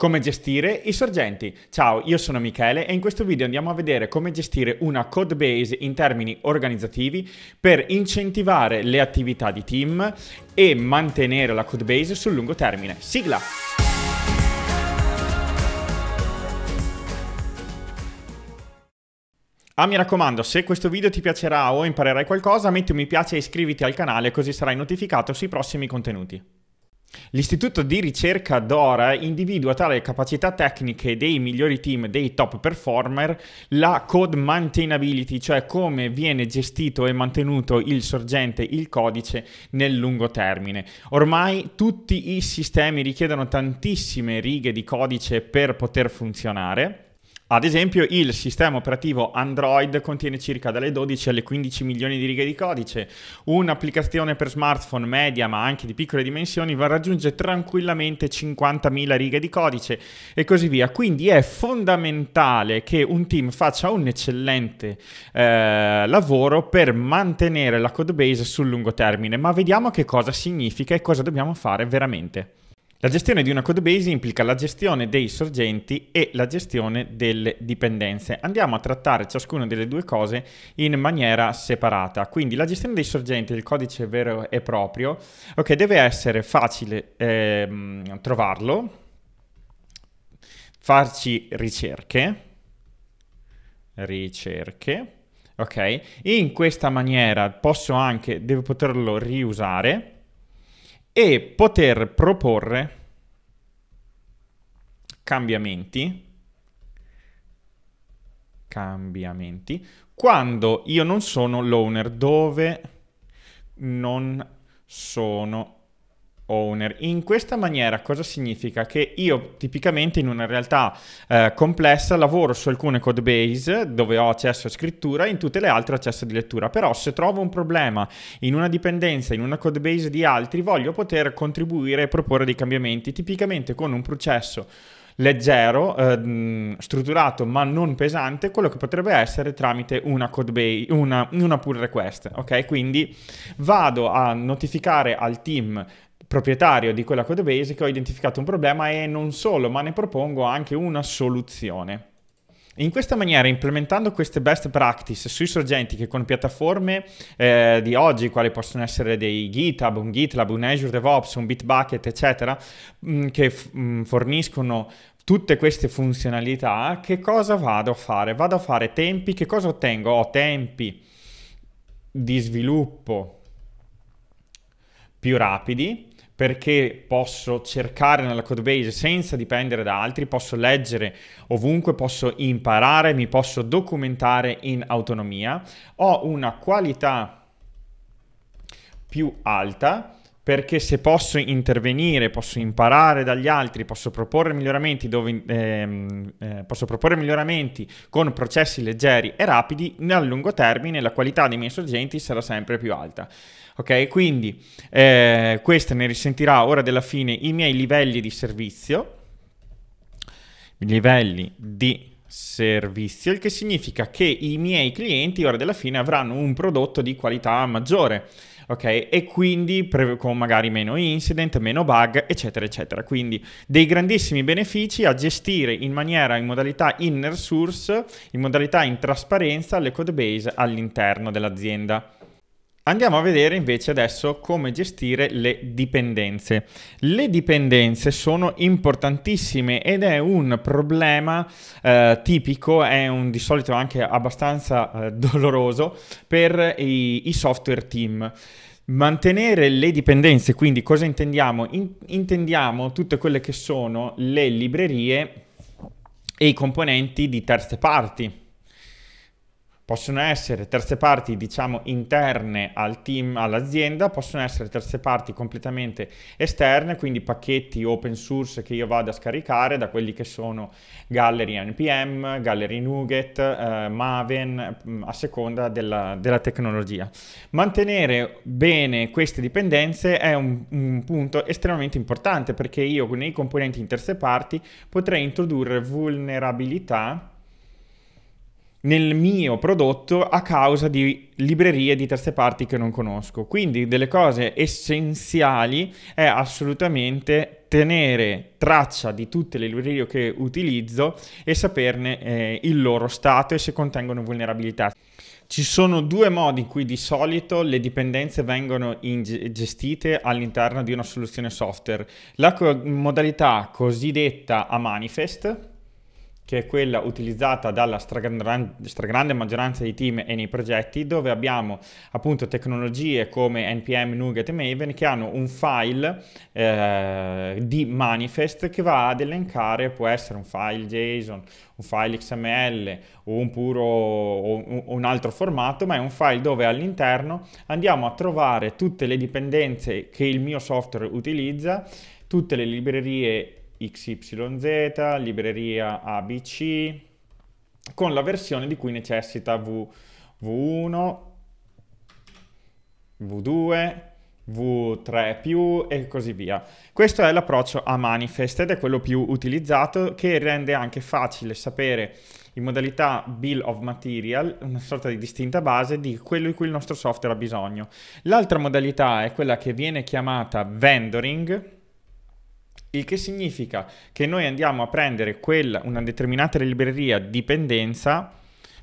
Come gestire i sorgenti. Ciao, io sono Michele e in questo video andiamo a vedere come gestire una code base in termini organizzativi per incentivare le attività di team e mantenere la code base sul lungo termine. Sigla! Ah, mi raccomando, se questo video ti piacerà o imparerai qualcosa, metti un mi piace e iscriviti al canale così sarai notificato sui prossimi contenuti. L'istituto di ricerca DORA individua tra le capacità tecniche dei migliori team, dei top performer, la code maintainability, cioè come viene gestito e mantenuto il sorgente, il codice nel lungo termine. Ormai tutti i sistemi richiedono tantissime righe di codice per poter funzionare ad esempio, il sistema operativo Android contiene circa dalle 12 alle 15 milioni di righe di codice. Un'applicazione per smartphone media, ma anche di piccole dimensioni, va a raggiungere tranquillamente 50.000 righe di codice e così via. Quindi è fondamentale che un team faccia un eccellente eh, lavoro per mantenere la code base sul lungo termine. Ma vediamo che cosa significa e cosa dobbiamo fare veramente. La gestione di una codebase implica la gestione dei sorgenti e la gestione delle dipendenze. Andiamo a trattare ciascuna delle due cose in maniera separata. Quindi la gestione dei sorgenti il codice vero e proprio okay, deve essere facile eh, trovarlo, farci ricerche, ricerche, ok? In questa maniera posso anche, devo poterlo riusare e poter proporre cambiamenti, cambiamenti quando io non sono l'owner, dove non sono owner. In questa maniera cosa significa? Che io tipicamente in una realtà eh, complessa lavoro su alcune code base dove ho accesso a scrittura e in tutte le altre accesso di lettura, però se trovo un problema in una dipendenza, in una code base di altri, voglio poter contribuire e proporre dei cambiamenti, tipicamente con un processo leggero, eh, strutturato ma non pesante, quello che potrebbe essere tramite una, codebase, una, una pull request. Ok, quindi vado a notificare al team proprietario di quella code base che ho identificato un problema e non solo, ma ne propongo anche una soluzione. In questa maniera, implementando queste best practice sui sorgenti che con piattaforme eh, di oggi, quali possono essere dei GitHub, un GitLab, un Azure DevOps, un Bitbucket, eccetera, mh, mm, che f- mh, mm, forniscono tutte queste funzionalità, che cosa vado a fare? Vado a fare tempi, che cosa ottengo? Ho tempi di sviluppo più rapidi, perché posso cercare nella codebase senza dipendere da altri, posso leggere ovunque, posso imparare, mi posso documentare in autonomia, ho una qualità più alta perché se posso intervenire, posso imparare dagli altri, posso proporre miglioramenti, dove, ehm, eh, posso proporre miglioramenti con processi leggeri e rapidi, nel lungo termine la qualità dei miei sorgenti sarà sempre più alta. Ok, quindi eh, questo ne risentirà ora della fine i miei livelli di servizio, livelli di servizio, il che significa che i miei clienti ora della fine avranno un prodotto di qualità maggiore ok? E quindi pre- con magari meno incident, meno bug, eccetera, eccetera. Quindi dei grandissimi benefici a gestire in maniera, in modalità inner source, in modalità in trasparenza, le code base all'interno dell'azienda. Andiamo a vedere invece adesso come gestire le dipendenze. Le dipendenze sono importantissime ed è un problema eh, tipico, è un, di solito anche abbastanza eh, doloroso per i, i software team. Mantenere le dipendenze, quindi cosa intendiamo? In, intendiamo tutte quelle che sono le librerie e i componenti di terze parti possono essere terze parti diciamo interne al team, all'azienda, possono essere terze parti completamente esterne, quindi pacchetti open source che io vado a scaricare da quelli che sono Gallery NPM, Gallery Nuget, eh, Maven, mm, a seconda della, della, tecnologia. Mantenere bene queste dipendenze è un, un punto estremamente importante perché io nei componenti in terze parti potrei introdurre vulnerabilità nel mio prodotto a causa di librerie di terze parti che non conosco. Quindi delle cose essenziali è assolutamente tenere traccia di tutte le librerie che utilizzo e saperne eh, il loro stato e se contengono vulnerabilità. Ci sono due modi in cui di solito le dipendenze vengono gestite all'interno di una soluzione software. La co- modalità cosiddetta a manifest, che è quella utilizzata dalla stragrande, stragrande, maggioranza dei team e nei progetti, dove abbiamo appunto tecnologie come NPM, Nuget e Maven che hanno un file eh, di manifest che va ad elencare, può essere un file JSON, un file XML o un puro o un altro formato, ma è un file dove all'interno andiamo a trovare tutte le dipendenze che il mio software utilizza, tutte le librerie XYZ, libreria ABC, con la versione di cui necessita v, V1, V2, V3 e così via. Questo è l'approccio a manifest ed è quello più utilizzato che rende anche facile sapere in modalità bill of material, una sorta di distinta base di quello di cui il nostro software ha bisogno. L'altra modalità è quella che viene chiamata vendoring il che significa che noi andiamo a prendere quella, una determinata libreria dipendenza,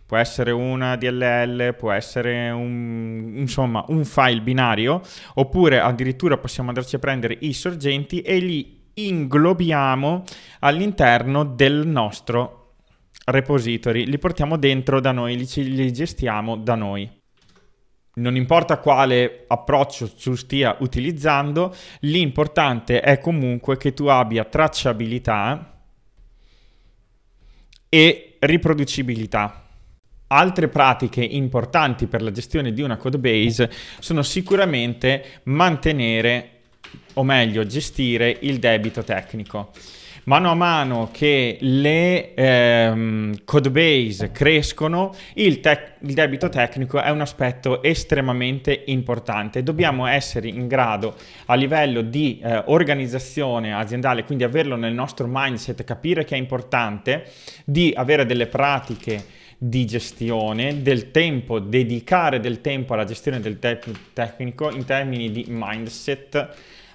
può essere una DLL, può essere un, insomma, un file binario, oppure addirittura possiamo andarci a prendere i sorgenti e li inglobiamo all'interno del nostro repository, li portiamo dentro da noi, li, li gestiamo da noi non importa quale approccio tu stia utilizzando, l'importante è comunque che tu abbia tracciabilità e riproducibilità. Altre pratiche importanti per la gestione di una codebase sono sicuramente mantenere, o meglio, gestire il debito tecnico mano a mano che le ehm, codebase crescono, il, tec- il debito tecnico è un aspetto estremamente importante. Dobbiamo essere in grado a livello di eh, organizzazione aziendale, quindi averlo nel nostro mindset, capire che è importante, di avere delle pratiche di gestione del tempo, dedicare del tempo alla gestione del te- tecnico in termini di mindset,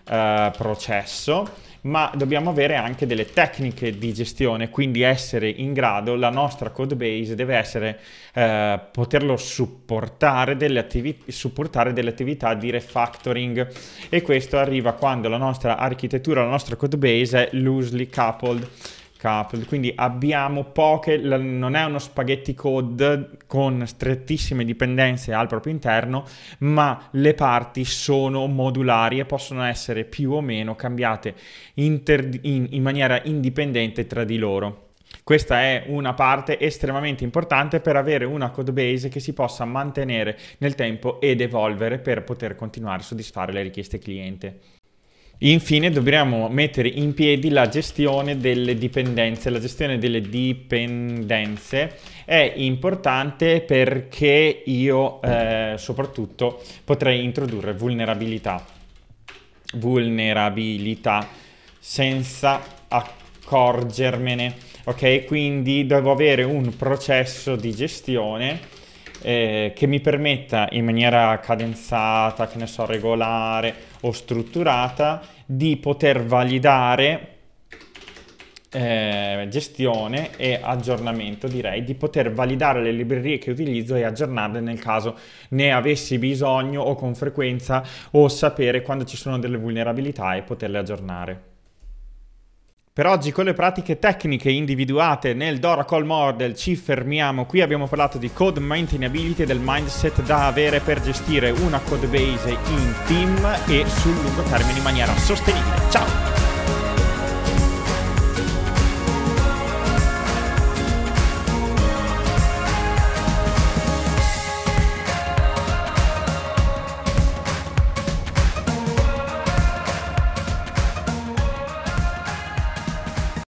eh, processo ma dobbiamo avere anche delle tecniche di gestione, quindi essere in grado, la nostra code base deve essere, eh, poterlo supportare delle, attivi- supportare delle attività di refactoring e questo arriva quando la nostra architettura, la nostra code base è loosely coupled couple, quindi abbiamo poche, non è uno spaghetti code con strettissime dipendenze al proprio interno, ma le parti sono modulari e possono essere più o meno cambiate inter, in, in maniera indipendente tra di loro. Questa è una parte estremamente importante per avere una code base che si possa mantenere nel tempo ed evolvere per poter continuare a soddisfare le richieste cliente. Infine dobbiamo mettere in piedi la gestione delle dipendenze. La gestione delle dipendenze è importante perché io eh, soprattutto potrei introdurre vulnerabilità. Vulnerabilità senza accorgermene. Ok, quindi devo avere un processo di gestione eh, che mi permetta in maniera cadenzata, che ne so, regolare o strutturata di poter validare eh, gestione e aggiornamento direi di poter validare le librerie che utilizzo e aggiornarle nel caso ne avessi bisogno o con frequenza o sapere quando ci sono delle vulnerabilità e poterle aggiornare. Per oggi con le pratiche tecniche individuate nel Dora Call Model ci fermiamo. Qui abbiamo parlato di code maintainability e del mindset da avere per gestire una code base in team e sul lungo termine in maniera sostenibile. Ciao!